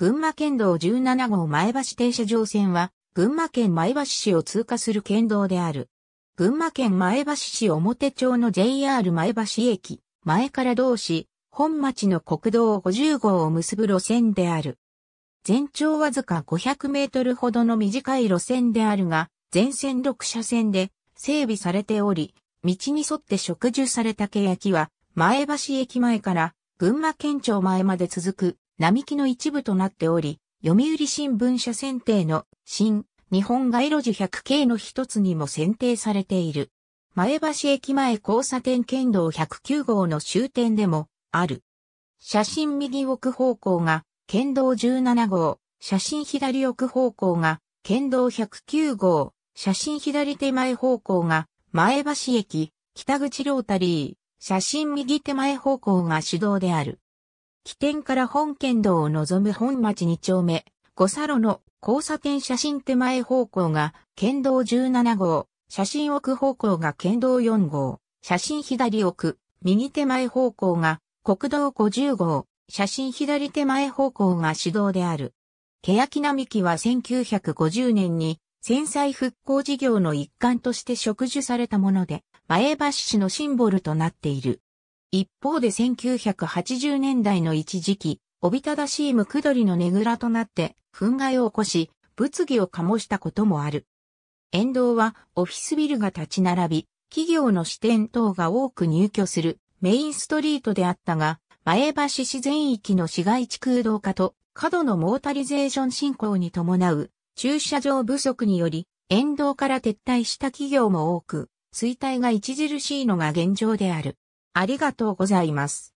群馬県道17号前橋停車場線は、群馬県前橋市を通過する県道である。群馬県前橋市表町の JR 前橋駅、前から同市、本町の国道50号を結ぶ路線である。全長わずか500メートルほどの短い路線であるが、全線6車線で整備されており、道に沿って植樹された欅は、前橋駅前から群馬県庁前まで続く並木の一部となっており、読売新聞社選定の新日本街路樹100系の一つにも選定されている。前橋駅前交差点県道109号の終点でもある。写真右奥方向が県道17号、写真左奥方向が県道109号、写真左手前方向が前橋駅、北口ロータリー、写真右手前方向が主導である。起点から本県道を望む本町2丁目、五佐路の交差点写真手前方向が県道17号、写真奥方向が県道4号、写真左奥、右手前方向が国道50号、写真左手前方向が市道である。欅並木は1950年に戦災復興事業の一環として植樹されたもので、前橋市のシンボルとなっている。一方で1980年代の一時期、おびただしいムクドリのねぐらとなって、憤慨を起こし、物議を醸したこともある。沿道はオフィスビルが立ち並び、企業の支店等が多く入居するメインストリートであったが、前橋市全域の市街地空洞化と過度のモータリゼーション進行に伴う駐車場不足により、沿道から撤退した企業も多く、衰退が著しいのが現状である。ありがとうございます。